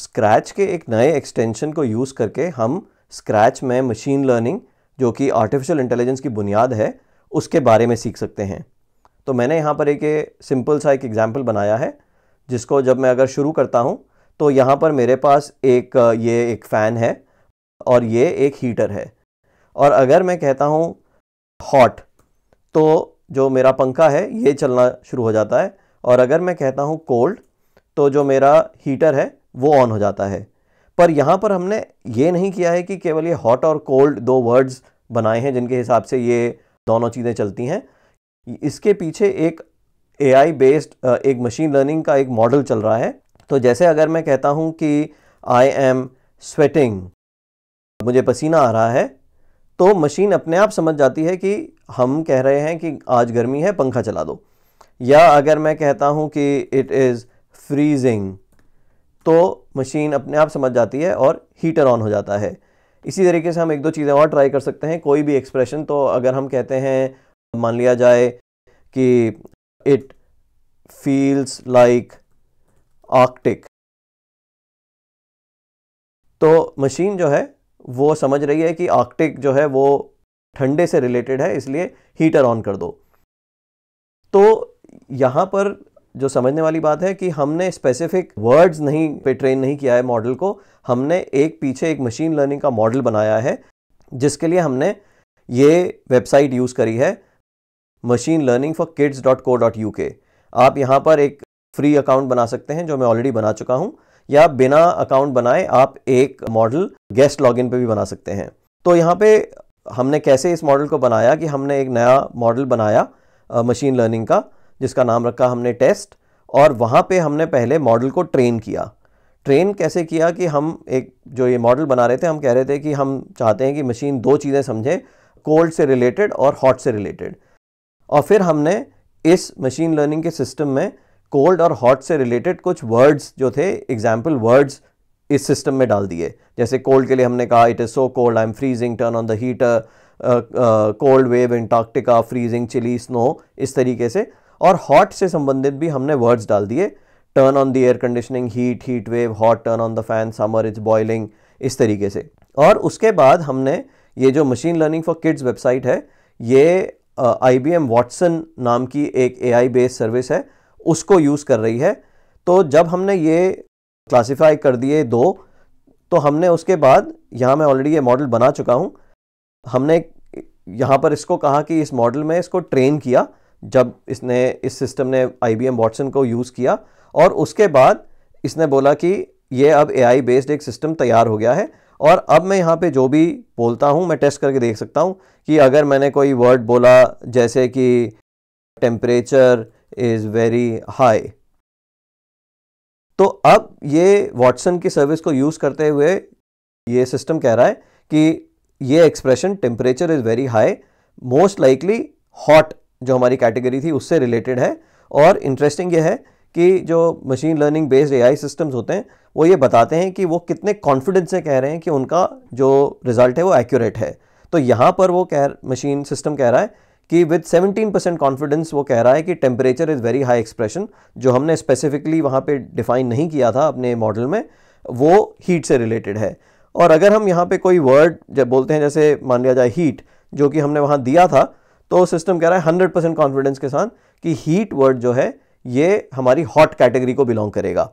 scratch के एक नए एक्सटेंशन को यूज़ करके हम स्क्रैच में मशीन लर्निंग जो कि आर्टिफिशियल इंटेलिजेंस की बुनियाद है उसके बारे में सीख सकते हैं तो मैंने यहाँ पर एक सिंपल सा एक एग्ज़ाम्पल बनाया है जिसको जब मैं अगर शुरू करता हूँ तो यहाँ पर मेरे पास एक ये एक फ़ैन है और ये एक हीटर है और अगर मैं कहता हूँ हॉट तो जो मेरा पंखा है ये चलना शुरू हो जाता है और अगर मैं कहता हूँ कोल्ड तो जो मेरा हीटर है वो ऑन हो जाता है पर यहाँ पर हमने ये नहीं किया है कि केवल ये हॉट और कोल्ड दो वर्ड्स बनाए हैं जिनके हिसाब से ये दोनों चीज़ें चलती हैं इसके पीछे एक ए बेस्ड एक मशीन लर्निंग का एक मॉडल चल रहा है तो जैसे अगर मैं कहता हूँ कि आई एम स्वेटिंग मुझे पसीना आ रहा है तो मशीन अपने आप समझ जाती है कि हम कह रहे हैं कि आज गर्मी है पंखा चला दो या अगर मैं कहता हूँ कि इट इज़ फ्रीजिंग तो मशीन अपने आप समझ जाती है और हीटर ऑन हो जाता है इसी तरीके से हम एक दो चीज़ें और ट्राई कर सकते हैं कोई भी एक्सप्रेशन तो अगर हम कहते हैं मान लिया जाए कि इट फील्स लाइक आर्कटिक तो मशीन जो है वो समझ रही है कि आर्कटिक जो है वो ठंडे से रिलेटेड है इसलिए हीटर ऑन कर दो तो यहाँ पर जो समझने वाली बात है कि हमने स्पेसिफिक वर्ड्स नहीं पे ट्रेन नहीं किया है मॉडल को हमने एक पीछे एक मशीन लर्निंग का मॉडल बनाया है जिसके लिए हमने ये वेबसाइट यूज़ करी है machine learning for kids dot co dot U K आप यहाँ पर एक फ्री अकाउंट बना सकते हैं जो मैं ऑलरेडी बना चुका हूँ या बिना अकाउंट बनाए आप एक मॉडल गेस्ट लॉगिन पे भी बना सकते हैं तो यहाँ पे हमने कैसे इस मॉडल को बनाया कि हमने एक नया मॉडल बनाया मशीन लर्निंग का जिसका नाम रखा हमने टेस्ट और वहाँ पे हमने पहले मॉडल को ट्रेन किया ट्रेन कैसे किया कि हम एक जो ये मॉडल बना रहे थे हम कह रहे थे कि हम चाहते हैं कि मशीन दो चीज़ें समझें कोल्ड से रिलेटेड और हॉट से रिलेटेड और फिर हमने इस मशीन लर्निंग के सिस्टम में कोल्ड और हॉट से रिलेटेड कुछ वर्ड्स जो थे एग्जाम्पल वर्ड्स इस सिस्टम में डाल दिए जैसे कोल्ड के लिए हमने कहा it is so cold I am freezing turn on the heater cold wave Antarctica freezing chilly snow इस तरीके से और हॉट से संबंधित भी हमने वर्ड्स डाल दिए turn on the air conditioning heat heat wave hot turn on the fan summer is boiling इस तरीके से और उसके बाद हमने ये जो machine learning for kids website है ये आई बी एम वाटसन नाम की एक ए आई बेस्ड सर्विस है उसको यूज़ कर रही है तो जब हमने ये क्लासीफाई कर दिए दो तो हमने उसके बाद यहाँ मैं ऑलरेडी ये मॉडल बना चुका हूँ हमने यहाँ पर इसको कहा कि इस मॉडल में इसको ट्रेन किया जब इसने इस सिस्टम ने आई बी एम वॉटसन को यूज़ किया और उसके बाद इसने बोला कि ये अब ए आई बेस्ड एक सिस्टम तैयार हो गया है और अब मैं यहाँ पे जो भी बोलता हूँ मैं टेस्ट करके देख सकता हूँ कि अगर मैंने कोई वर्ड बोला जैसे कि टेम्परेचर इज़ वेरी हाई तो अब ये वॉटसन की सर्विस को यूज़ करते हुए ये सिस्टम कह रहा है कि ये expression temperature is very high most likely hot जो हमारी कैटेगरी थी उससे रिलेटेड है और इंटरेस्टिंग ये है कि जो machine learning based AI systems होते हैं वो ये बताते हैं कि वो कितने कॉन्फिडेंस से कह रहे हैं कि उनका जो रिज़ल्ट है वो एक्यूरेट है तो यहाँ पर वो कह मशीन सिस्टम कह रहा है कि विद 17 परसेंट कॉन्फिडेंस वो कह रहा है कि temperature is very high expression जो हमने स्पेसिफिकली वहाँ पे डिफ़ाइन नहीं किया था अपने मॉडल में वो हीट से रिलेटेड है और अगर हम यहाँ पे कोई वर्ड जब बोलते हैं जैसे मान लिया जाए हीट जो कि हमने वहाँ दिया था तो सिस्टम कह रहा है हंड्रेड परसेंट कॉन्फिडेंस के साथ कि हीट वर्ड जो है ये हमारी हॉट कैटेगरी को बिलोंग करेगा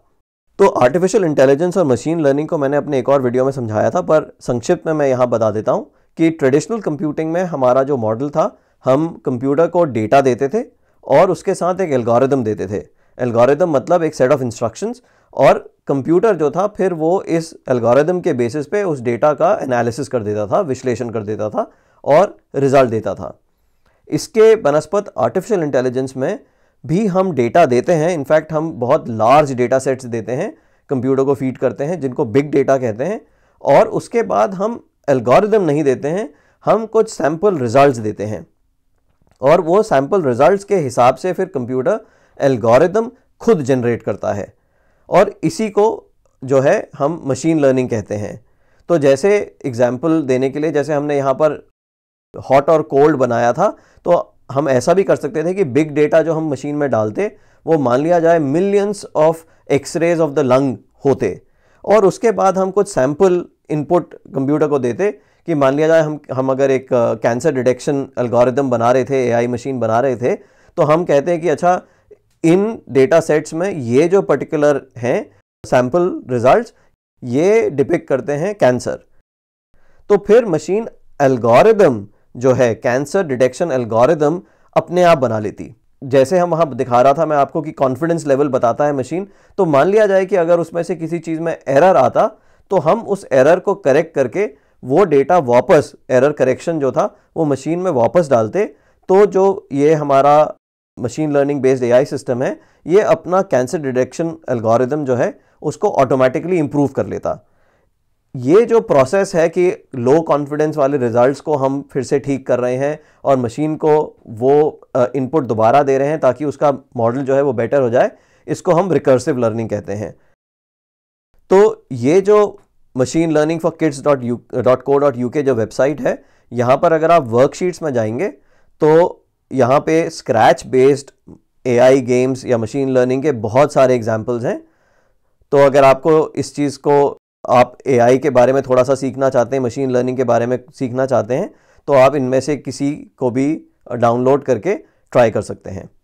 तो आर्टिफिशियल इंटेलिजेंस और मशीन लर्निंग को मैंने अपने एक और वीडियो में समझाया था पर संक्षिप्त में मैं यहाँ बता देता हूँ कि ट्रेडिशनल कंप्यूटिंग में हमारा जो मॉडल था हम कंप्यूटर को डेटा देते थे और उसके साथ एक एल्गोरिदम देते थे एल्गोरिदम मतलब एक सेट ऑफ इंस्ट्रक्शंस और कंप्यूटर जो था फिर वो इस एल्गोरिदम के बेसिस पे उस डेटा का एनालिसिस कर देता था विश्लेषण कर देता था और रिजल्ट देता था इसके बनस्पत आर्टिफिशियल इंटेलिजेंस में भी हम डेटा देते हैं इनफैक्ट हम बहुत लार्ज डेटा सेट्स देते हैं कंप्यूटर को फीड करते हैं जिनको बिग डेटा कहते हैं और उसके बाद हम एल्गोरिदम नहीं देते हैं हम कुछ सैम्पल रिजल्ट्स देते हैं और वो सैम्पल रिजल्ट्स के हिसाब से फिर कंप्यूटर एल्गोरिदम खुद जनरेट करता है और इसी को जो है हम मशीन लर्निंग कहते हैं तो जैसे एग्जाम्पल देने के लिए जैसे हमने यहाँ पर हॉट और कोल्ड बनाया था तो हम ऐसा भी कर सकते थे कि बिग डेटा जो हम मशीन में डालते वो मान लिया जाए millions of x rays of the lung होते और उसके बाद हम कुछ सैम्पल इनपुट कंप्यूटर को देते कि मान लिया जाए हम हम अगर एक कैंसर डिटेक्शन एल्गोरिदम बना रहे थे एआई मशीन बना रहे थे तो हम कहते हैं कि अच्छा इन डेटा सेट्स में ये जो पर्टिकुलर हैं सैम्पल रिजल्ट्स ये डिपिक करते हैं कैंसर तो फिर मशीन एल्गोरिदम जो है कैंसर डिटेक्शन एल्गोरिदम अपने आप बना लेती जैसे हम वहाँ दिखा रहा था मैं आपको कि कॉन्फिडेंस लेवल बताता है मशीन तो मान लिया जाए कि अगर उसमें से किसी चीज़ में एरर आता तो हम उस एरर को करेक्ट करके वो डेटा वापस एरर करेक्शन जो था वो मशीन में वापस डालते तो जो ये हमारा machine learning based AI system है ये अपना कैंसर डिटेक्शन एल्गोरिदम जो है उसको ऑटोमेटिकली इम्प्रूव कर लेता ये जो प्रोसेस है कि लो कॉन्फिडेंस वाले रिजल्ट्स को हम फिर से ठीक कर रहे हैं और मशीन को वो इनपुट दोबारा दे रहे हैं ताकि उसका मॉडल जो है वो बेटर हो जाए इसको हम रिकर्सिव लर्निंग कहते हैं तो ये जो machine learning for kids dot U dot co dot U K जो वेबसाइट है यहाँ पर अगर आप वर्कशीट्स में जाएंगे तो यहाँ पे स्क्रैच बेस्ड एआई गेम्स या मशीन लर्निंग के बहुत सारे एग्जाम्पल्स हैं तो अगर आपको इस चीज़ को आप एआई के बारे में थोड़ा सा सीखना चाहते हैं मशीन लर्निंग के बारे में सीखना चाहते हैं तो आप इनमें से किसी को भी डाउनलोड करके ट्राई कर सकते हैं